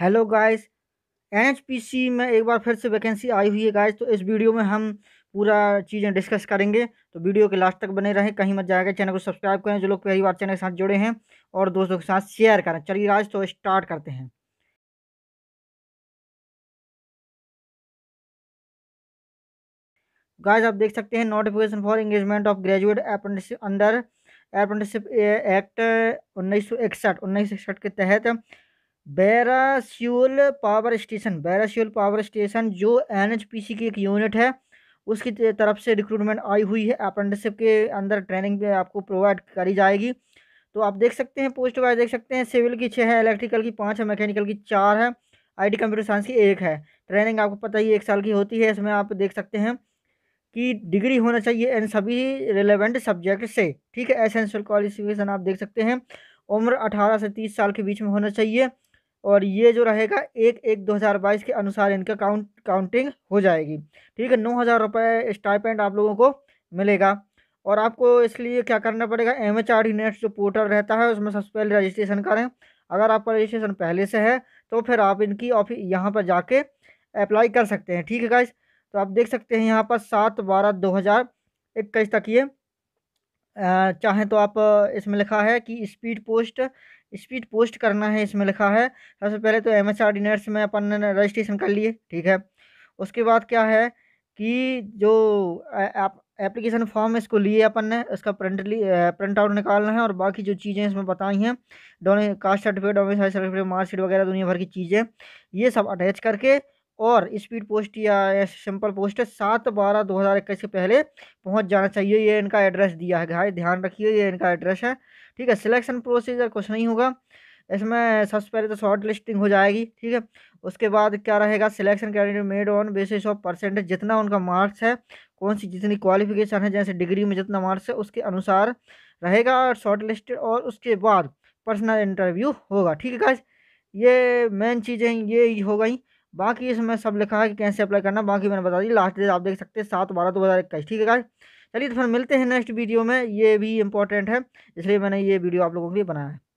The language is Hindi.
हेलो गाइस एनएचपीसी में एक बार फिर से वैकेंसी आई हुई है गाइस तो इस वीडियो में हम पूरा चीज़ें डिस्कस करेंगे तो वीडियो के लास्ट तक बने रहें कहीं मत जाएगा चैनल को सब्सक्राइब करें जो लोग पहली बार चैनल के साथ जुड़े हैं और दोस्तों के साथ शेयर करें चलिए गाइस तो स्टार्ट करते हैं गाइस आप देख सकते हैं notification for engagement of graduate apprentice under apprenticeship act उन्नीस सौ इकसठ उन्नीस सौ इकसठ के तहत Bairasiul power station Bairasiul power station जो एन की एक यूनिट है उसकी तरफ से रिक्रूटमेंट आई हुई है अप्रेंटिसप के अंदर ट्रेनिंग भी आपको प्रोवाइड करी जाएगी तो आप देख सकते हैं पोस्ट वाइज देख सकते हैं सिविल की छः है इलेक्ट्रिकल की पाँच है मैकेनिकल की चार है आई कंप्यूटर साइंस की एक है ट्रेनिंग आपको पता ही एक साल की होती है इसमें आप देख सकते हैं कि डिग्री होना चाहिए इन सभी रिलेवेंट सब्जेक्ट से ठीक है एसेंशियल क्वालिफिकेशन आप देख सकते हैं उम्र अठारह से तीस साल के बीच में होना चाहिए और ये जो रहेगा एक एक दो हज़ार बाईस के अनुसार इनका काउंट काउंटिंग हो जाएगी ठीक है नौ हज़ार रुपये स्टाइपेंट आप लोगों को मिलेगा और आपको इसलिए क्या करना पड़ेगा एम एच आर डी जो पोर्टल रहता है उसमें सबसे पहले रजिस्ट्रेशन करें अगर आपका रजिस्ट्रेशन पहले से है तो फिर आप इनकी ऑफिस यहाँ पर जाके अप्लाई कर सकते हैं ठीक है गाइज तो आप देख सकते हैं यहाँ पर सात बारह दो हज़ार इक्कीस तक ये चाहें तो आप इसमें लिखा है कि स्पीड पोस्ट स्पीड पोस्ट करना है इसमें लिखा है सबसे पहले तो एम एस नेट्स में अपन ने रजिस्ट्रेशन कर लिए ठीक है उसके बाद क्या है कि जो आप एप्लीकेशन फॉर्म इसको लिए अपन ने इसका प्रिंट प्रिंट आउट निकालना है और बाकी जो चीज़ें इसमें बताई हैं डोने caste certificate domicile certificate marksheet वगैरह दुनिया भर की चीज़ें ये सब अटैच करके और स्पीड पोस्ट या सिंपल पोस्ट सात बारह दो हज़ार इक्कीस के पहले पहुंच जाना चाहिए ये इनका एड्रेस दिया है भाई ध्यान रखिए ये इनका एड्रेस है ठीक है सिलेक्शन प्रोसीजर कुछ नहीं होगा इसमें सबसे पहले तो शॉर्ट लिस्टिंग हो जाएगी ठीक है उसके बाद क्या रहेगा selection candidate made on basis of percentage जितना उनका मार्क्स है कौन सी जितनी क्वालिफिकेशन है जैसे डिग्री में जितना मार्क्स है उसके अनुसार रहेगा और शॉर्ट लिस्टेड और उसके बाद पर्सनल इंटरव्यू होगा ठीक है गाइज ये मेन चीज़ें ये हो गई बाकी इसमें सब लिखा है कि कैसे अप्लाई करना बाकी मैंने बता दी लास्ट डेट आप देख सकते हैं सात बारह दो हज़ार इक्कीस ठीक है गाइस चलिए तो फिर मिलते हैं नेक्स्ट वीडियो में ये भी इंपॉर्टेंट है इसलिए मैंने ये वीडियो आप लोगों के लिए बनाया है